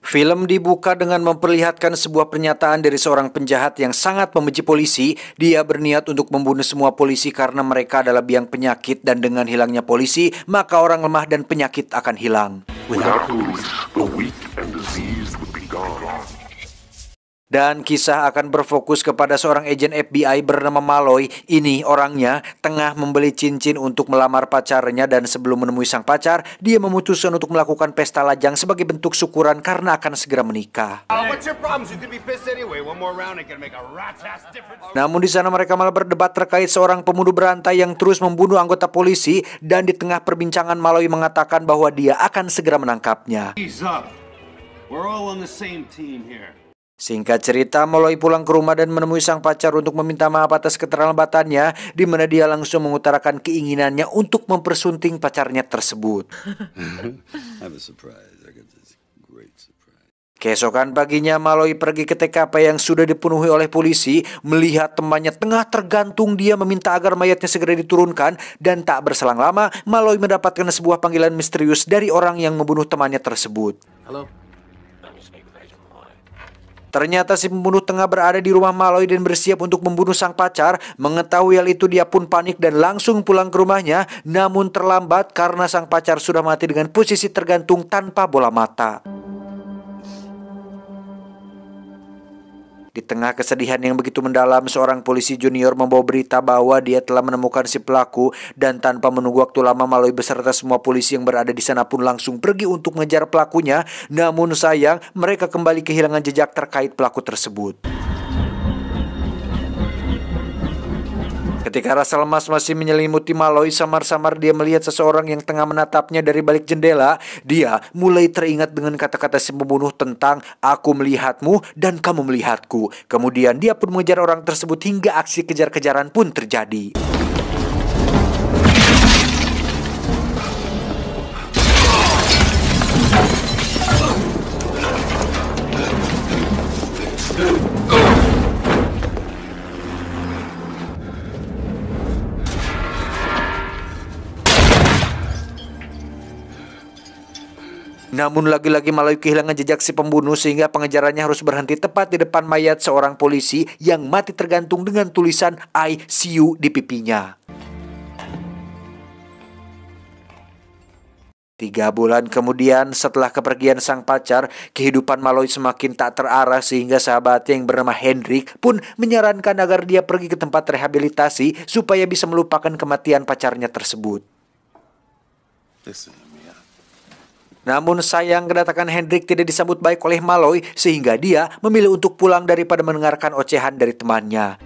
Film dibuka dengan memperlihatkan sebuah pernyataan dari seorang penjahat yang sangat membenci polisi. Dia berniat untuk membunuh semua polisi karena mereka adalah biang penyakit dan dengan hilangnya polisi, maka orang lemah dan penyakit akan hilang. Without police, the weak and diseased would be gone. Dan kisah akan berfokus kepada seorang agen FBI bernama Malloy. Ini orangnya tengah membeli cincin untuk melamar pacarnya dan sebelum menemui sang pacar, dia memutuskan untuk melakukan pesta lajang sebagai bentuk syukuran karena akan segera menikah. Namun di sana mereka malah berdebat terkait seorang pemudu berantai yang terus membunuh anggota polisi dan di tengah perbincangan Malloy mengatakan bahwa dia akan segera menangkapnya. Singkat cerita, Moloi pulang ke rumah dan menemui sang pacar untuk meminta maaf atas keterlambatannya, di mana dia langsung mengutarakan keinginannya untuk mempersunting pacarnya tersebut. Keesokan paginya, Maloi pergi ke TKP yang sudah dipenuhi oleh polisi, melihat temannya tengah tergantung dia meminta agar mayatnya segera diturunkan, dan tak berselang lama, Maloi mendapatkan sebuah panggilan misterius dari orang yang membunuh temannya tersebut. Halo. Ternyata si pembunuh tengah berada di rumah Maloy dan bersiap untuk membunuh sang pacar. Mengetahui hal itu dia pun panik dan langsung pulang ke rumahnya namun terlambat karena sang pacar sudah mati dengan posisi tergantung tanpa bola mata. Di tengah kesedihan yang begitu mendalam, seorang polisi junior membawa berita bahwa dia telah menemukan si pelaku dan tanpa menunggu waktu lama melalui beserta semua polisi yang berada di sana pun langsung pergi untuk mengejar pelakunya. Namun sayang, mereka kembali kehilangan jejak terkait pelaku tersebut. Ketika rasa lemas masih menyelimuti Maloy, samar-samar dia melihat seseorang yang tengah menatapnya dari balik jendela. Dia mulai teringat dengan kata-kata si pembunuh tentang aku melihatmu dan kamu melihatku. Kemudian dia pun mengejar orang tersebut hingga aksi kejar-kejaran pun terjadi. Namun lagi-lagi Malawi kehilangan jejak si pembunuh sehingga pengejarannya harus berhenti tepat di depan mayat seorang polisi yang mati tergantung dengan tulisan I see you di pipinya. Tiga bulan kemudian setelah kepergian sang pacar, kehidupan Maloy semakin tak terarah sehingga sahabatnya yang bernama Hendrik pun menyarankan agar dia pergi ke tempat rehabilitasi supaya bisa melupakan kematian pacarnya tersebut. Listen. Namun sayang kedatangan Hendrik tidak disambut baik oleh Maloy sehingga dia memilih untuk pulang daripada mendengarkan ocehan dari temannya.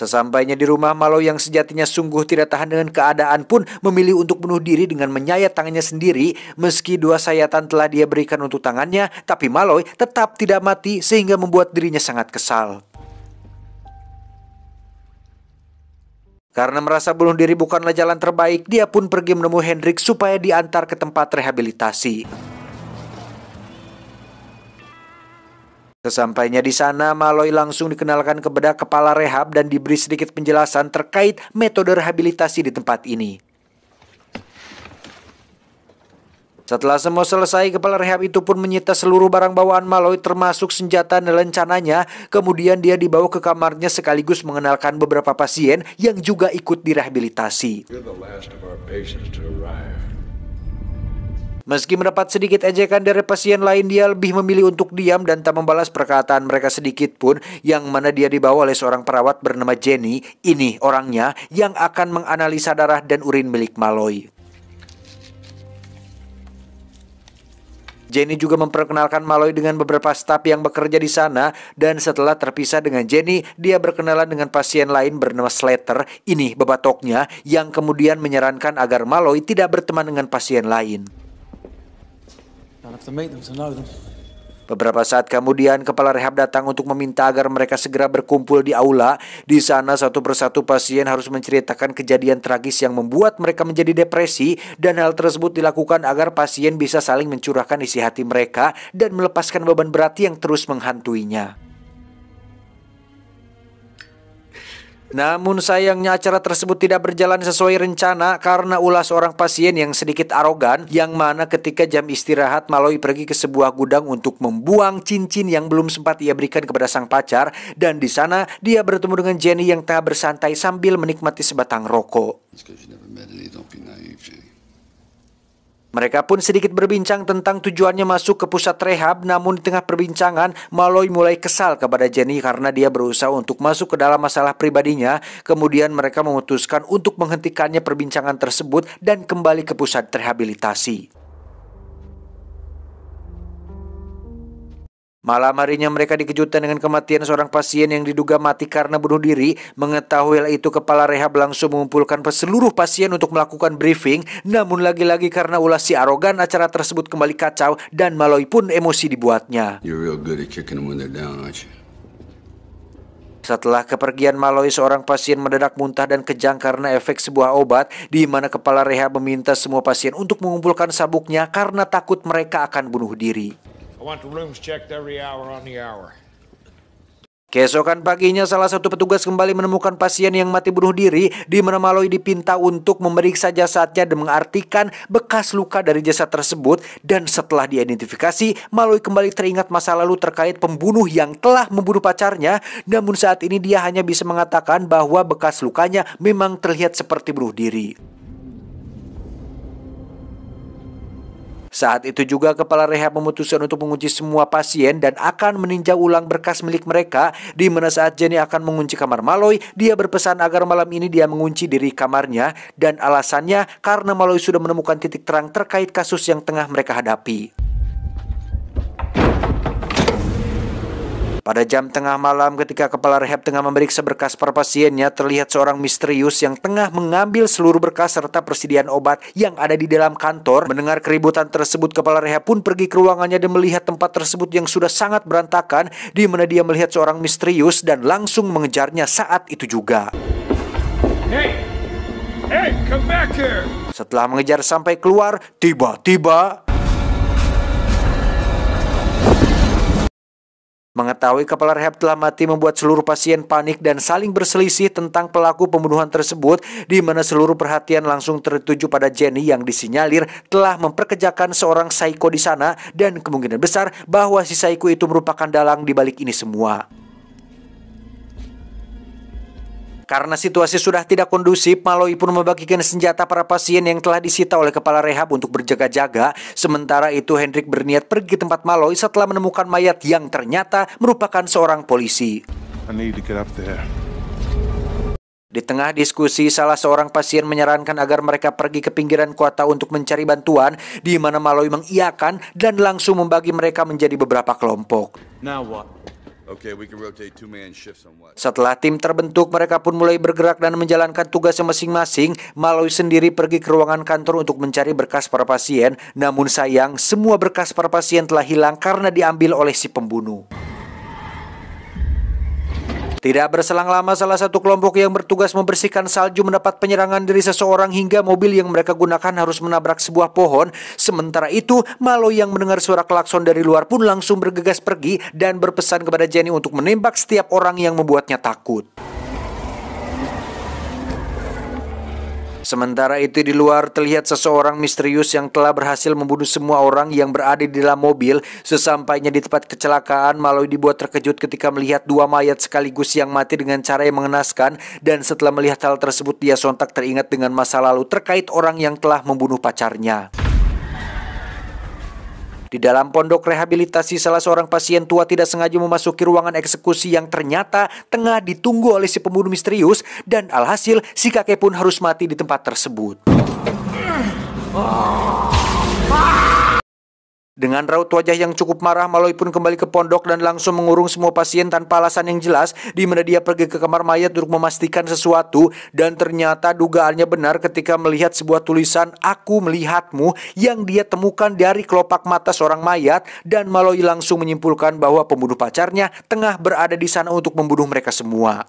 Sesampainya di rumah, Malo yang sejatinya sungguh tidak tahan dengan keadaan pun memilih untuk bunuh diri dengan menyayat tangannya sendiri. Meski dua sayatan telah dia berikan untuk tangannya, tapi Maloy tetap tidak mati sehingga membuat dirinya sangat kesal. Karena merasa bunuh diri bukanlah jalan terbaik, dia pun pergi menemui Hendrik supaya diantar ke tempat rehabilitasi. Sesampainya di sana, Maloy langsung dikenalkan kepada kepala rehab dan diberi sedikit penjelasan terkait metode rehabilitasi di tempat ini. Setelah semua selesai, kepala rehab itu pun menyita seluruh barang bawaan Malloy termasuk senjata dan rencananya. Kemudian dia dibawa ke kamarnya sekaligus mengenalkan beberapa pasien yang juga ikut direhabilitasi. Meski mendapat sedikit ejekan dari pasien lain, dia lebih memilih untuk diam dan tak membalas perkataan mereka sedikit pun yang mana dia dibawa oleh seorang perawat bernama Jenny, ini orangnya, yang akan menganalisa darah dan urin milik Malloy. Jenny juga memperkenalkan Malloy dengan beberapa staf yang bekerja di sana dan setelah terpisah dengan Jenny, dia berkenalan dengan pasien lain bernama Slater, ini bebatoknya, yang kemudian menyarankan agar Malloy tidak berteman dengan pasien lain. Beberapa saat kemudian kepala rehab datang untuk meminta agar mereka segera berkumpul di aula. Di sana satu persatu pasien harus menceritakan kejadian tragis yang membuat mereka menjadi depresi dan hal tersebut dilakukan agar pasien bisa saling mencurahkan isi hati mereka dan melepaskan beban berat yang terus menghantuinya. Namun sayangnya acara tersebut tidak berjalan sesuai rencana karena ulah seorang pasien yang sedikit arogan yang mana ketika jam istirahat Malloy pergi ke sebuah gudang untuk membuang cincin yang belum sempat ia berikan kepada sang pacar dan di sana dia bertemu dengan Jenny yang tengah bersantai sambil menikmati sebatang rokok. Mereka pun sedikit berbincang tentang tujuannya masuk ke pusat rehab namun di tengah perbincangan Malloy mulai kesal kepada Jenny karena dia berusaha untuk masuk ke dalam masalah pribadinya. Kemudian mereka memutuskan untuk menghentikannya perbincangan tersebut dan kembali ke pusat rehabilitasi. Malam harinya mereka dikejutkan dengan kematian seorang pasien yang diduga mati karena bunuh diri. Mengetahui hal itu, kepala rehab langsung mengumpulkan seluruh pasien untuk melakukan briefing. Namun lagi-lagi karena ulas si arogan, acara tersebut kembali kacau dan Maloy pun emosi dibuatnya. Setelah kepergian Maloy, seorang pasien mendadak muntah dan kejang karena efek sebuah obat di mana kepala rehab meminta semua pasien untuk mengumpulkan sabuknya karena takut mereka akan bunuh diri. I Keesokan paginya salah satu petugas kembali menemukan pasien yang mati bunuh diri di mana Maloy dipinta untuk memeriksa jasadnya dan mengartikan bekas luka dari jasad tersebut dan setelah diidentifikasi Maloy kembali teringat masa lalu terkait pembunuh yang telah membunuh pacarnya namun saat ini dia hanya bisa mengatakan bahwa bekas lukanya memang terlihat seperti bunuh diri. Saat itu juga kepala rehab memutuskan untuk mengunci semua pasien dan akan meninjau ulang berkas milik mereka di mana saat Jenny akan mengunci kamar Maloy, dia berpesan agar malam ini dia mengunci diri kamarnya dan alasannya karena Maloy sudah menemukan titik terang terkait kasus yang tengah mereka hadapi. Pada jam tengah malam ketika kepala rehab tengah memeriksa berkas per pasiennya terlihat seorang misterius yang tengah mengambil seluruh berkas serta persediaan obat yang ada di dalam kantor. Mendengar keributan tersebut kepala rehab pun pergi ke ruangannya dan melihat tempat tersebut yang sudah sangat berantakan di mana dia melihat seorang misterius dan langsung mengejarnya saat itu juga. Hey! Hey, come back here. Setelah mengejar sampai keluar, tiba-tiba Mengetahui kepala rehab telah mati membuat seluruh pasien panik dan saling berselisih tentang pelaku pembunuhan tersebut di mana seluruh perhatian langsung tertuju pada Jenny yang disinyalir telah memperkejakan seorang psycho di sana dan kemungkinan besar bahwa si psycho itu merupakan dalang di balik ini semua. Karena situasi sudah tidak kondusif, Maloi pun membagikan senjata para pasien yang telah disita oleh kepala rehab untuk berjaga-jaga. Sementara itu Hendrik berniat pergi tempat Maloi setelah menemukan mayat yang ternyata merupakan seorang polisi. Di tengah diskusi, salah seorang pasien menyarankan agar mereka pergi ke pinggiran kota untuk mencari bantuan, di mana Maloi mengiakan dan langsung membagi mereka menjadi beberapa kelompok. Now what? Setelah tim terbentuk, mereka pun mulai bergerak dan menjalankan tugas masing-masing. Malawi sendiri pergi ke ruangan kantor untuk mencari berkas para pasien. Namun sayang, semua berkas para pasien telah hilang karena diambil oleh si pembunuh. Tidak berselang lama salah satu kelompok yang bertugas membersihkan salju mendapat penyerangan dari seseorang hingga mobil yang mereka gunakan harus menabrak sebuah pohon. Sementara itu, Malo yang mendengar suara klakson dari luar pun langsung bergegas pergi dan berpesan kepada Jenny untuk menembak setiap orang yang membuatnya takut. Sementara itu di luar terlihat seseorang misterius yang telah berhasil membunuh semua orang yang berada di dalam mobil Sesampainya di tempat kecelakaan Maloy dibuat terkejut ketika melihat dua mayat sekaligus yang mati dengan cara yang mengenaskan Dan setelah melihat hal tersebut dia sontak teringat dengan masa lalu terkait orang yang telah membunuh pacarnya di dalam pondok rehabilitasi, salah seorang pasien tua tidak sengaja memasuki ruangan eksekusi yang ternyata tengah ditunggu oleh si pembunuh misterius dan alhasil si kakek pun harus mati di tempat tersebut. Oh. Dengan raut wajah yang cukup marah, Maloy pun kembali ke pondok dan langsung mengurung semua pasien tanpa alasan yang jelas di mana dia pergi ke kamar mayat untuk memastikan sesuatu dan ternyata dugaannya benar ketika melihat sebuah tulisan Aku Melihatmu yang dia temukan dari kelopak mata seorang mayat dan Maloy langsung menyimpulkan bahwa pembunuh pacarnya tengah berada di sana untuk membunuh mereka semua.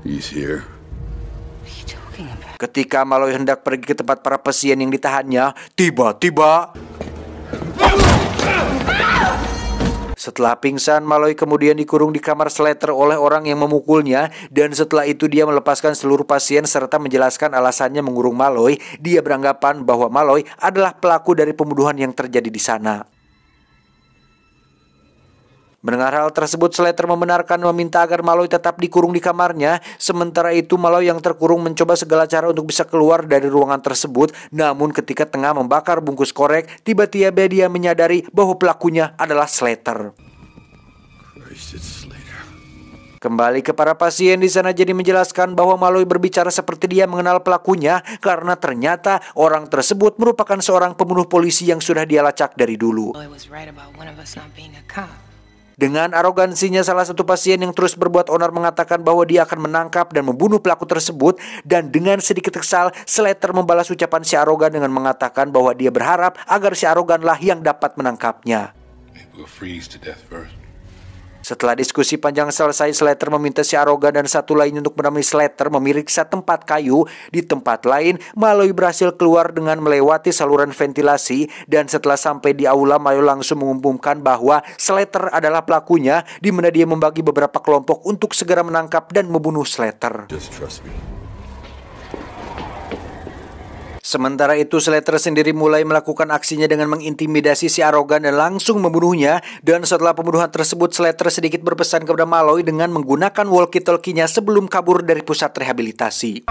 He's here. Ketika Maloy hendak pergi ke tempat para pasien yang ditahannya, tiba-tiba... Setelah pingsan, Maloy kemudian dikurung di kamar Slater oleh orang yang memukulnya dan setelah itu dia melepaskan seluruh pasien serta menjelaskan alasannya mengurung Maloy. Dia beranggapan bahwa Maloy adalah pelaku dari pembunuhan yang terjadi di sana. Mendengar hal tersebut, Slater membenarkan meminta agar Maloy tetap dikurung di kamarnya. Sementara itu, Maloy yang terkurung mencoba segala cara untuk bisa keluar dari ruangan tersebut. Namun ketika tengah membakar bungkus korek, tiba-tiba dia menyadari bahwa pelakunya adalah Slater. Kembali ke para pasien di sana jadi menjelaskan bahwa Maloy berbicara seperti dia mengenal pelakunya karena ternyata orang tersebut merupakan seorang pembunuh polisi yang sudah dia lacak dari dulu. Well, dengan arogansinya salah satu pasien yang terus berbuat onar mengatakan bahwa dia akan menangkap dan membunuh pelaku tersebut dan dengan sedikit kesal Slater membalas ucapan si arogan dengan mengatakan bahwa dia berharap agar si aroganlah yang dapat menangkapnya. Maybe we'll setelah diskusi panjang selesai, Slater meminta si Aroga dan satu lainnya untuk menemui Slater memeriksa tempat kayu. Di tempat lain, Maloi berhasil keluar dengan melewati saluran ventilasi dan setelah sampai di aula, Mayo langsung mengumumkan bahwa Slater adalah pelakunya di mana dia membagi beberapa kelompok untuk segera menangkap dan membunuh Slater. Just trust me. Sementara itu, Slater sendiri mulai melakukan aksinya dengan mengintimidasi si arogan dan langsung membunuhnya. Dan setelah pembunuhan tersebut, Slater sedikit berpesan kepada Malloy dengan menggunakan walkie-talkie-nya sebelum kabur dari pusat rehabilitasi.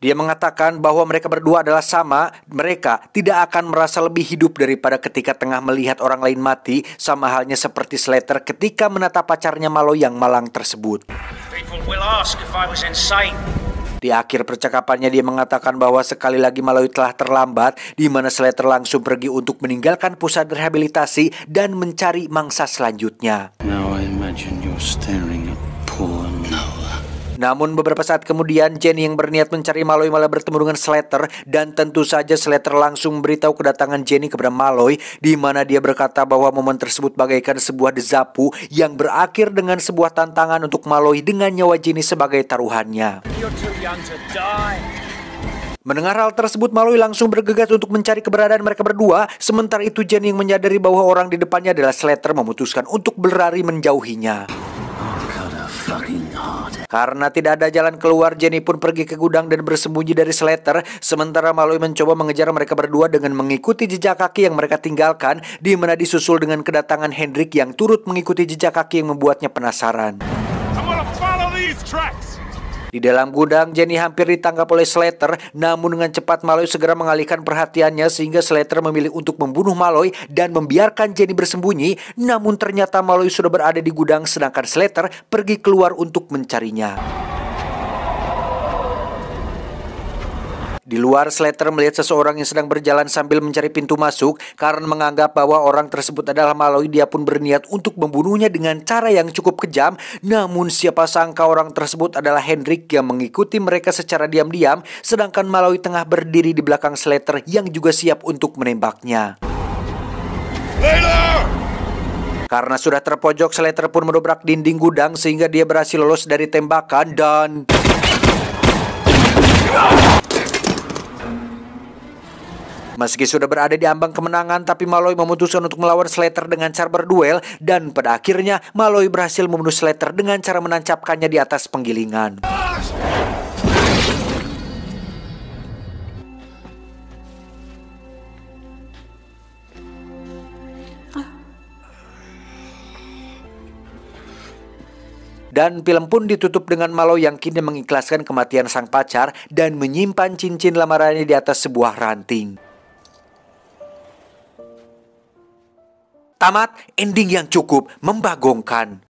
Dia mengatakan bahwa mereka berdua adalah sama, mereka tidak akan merasa lebih hidup daripada ketika tengah melihat orang lain mati, sama halnya seperti Slater ketika menatap pacarnya Malo yang malang tersebut. Di akhir percakapannya dia mengatakan bahwa sekali lagi Malawi telah terlambat di mana Slater langsung pergi untuk meninggalkan pusat rehabilitasi dan mencari mangsa selanjutnya. Now I namun beberapa saat kemudian Jenny yang berniat mencari Malloy malah bertemu dengan Slater dan tentu saja Slater langsung beritahu kedatangan Jenny kepada Malloy di mana dia berkata bahwa momen tersebut bagaikan sebuah dezapu yang berakhir dengan sebuah tantangan untuk Malloy dengan nyawa Jenny sebagai taruhannya. Mendengar hal tersebut, Malloy langsung bergegas untuk mencari keberadaan mereka berdua. Sementara itu, Jenny menyadari bahwa orang di depannya adalah Slater memutuskan untuk berlari menjauhinya. Karena tidak ada jalan keluar, Jenny pun pergi ke gudang dan bersembunyi dari Slater. Sementara Maloy mencoba mengejar mereka berdua dengan mengikuti jejak kaki yang mereka tinggalkan, di mana disusul dengan kedatangan Hendrik yang turut mengikuti jejak kaki yang membuatnya penasaran. Di dalam gudang, Jenny hampir ditangkap oleh Slater, namun dengan cepat Malloy segera mengalihkan perhatiannya sehingga Slater memilih untuk membunuh Malloy dan membiarkan Jenny bersembunyi, namun ternyata Malloy sudah berada di gudang sedangkan Slater pergi keluar untuk mencarinya. Di luar, Slater melihat seseorang yang sedang berjalan sambil mencari pintu masuk karena menganggap bahwa orang tersebut adalah Maloy. Dia pun berniat untuk membunuhnya dengan cara yang cukup kejam. Namun siapa sangka orang tersebut adalah Hendrik yang mengikuti mereka secara diam-diam sedangkan Maloy tengah berdiri di belakang Slater yang juga siap untuk menembaknya. Slater! Karena sudah terpojok, Slater pun mendobrak dinding gudang sehingga dia berhasil lolos dari tembakan dan... Meski sudah berada di ambang kemenangan, tapi Maloy memutuskan untuk melawan Slater dengan cara berduel dan pada akhirnya Maloy berhasil membunuh Slater dengan cara menancapkannya di atas penggilingan. Dan film pun ditutup dengan Malo yang kini mengikhlaskan kematian sang pacar dan menyimpan cincin lamarannya di atas sebuah ranting. tamat ending yang cukup membagongkan.